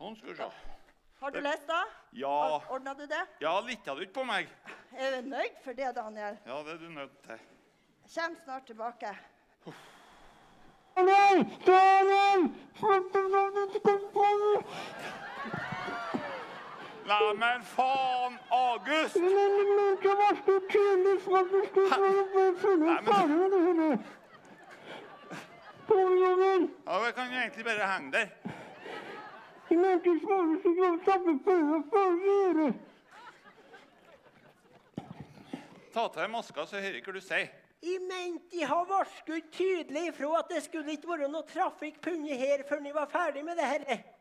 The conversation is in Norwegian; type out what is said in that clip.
Sånn skal vi se. Har du lest, da? Ja. Ordna du det? Ja, lytta du ikke på meg? Er du nøyd for det, Daniel? Ja, det er du nødt til. Kjem snart tilbake. Uff. Daniel! Daniel! Nei, men faen, August! Nei, men... Ja, jeg kan egentlig bare henge der. Imagine smaller to go something for four years. Ta av deg maska, så hører ikke du sier. Jeg mente de har varsket tydelig ifra at det skulle ikke være noe trafikk på her før de var ferdig med det dette.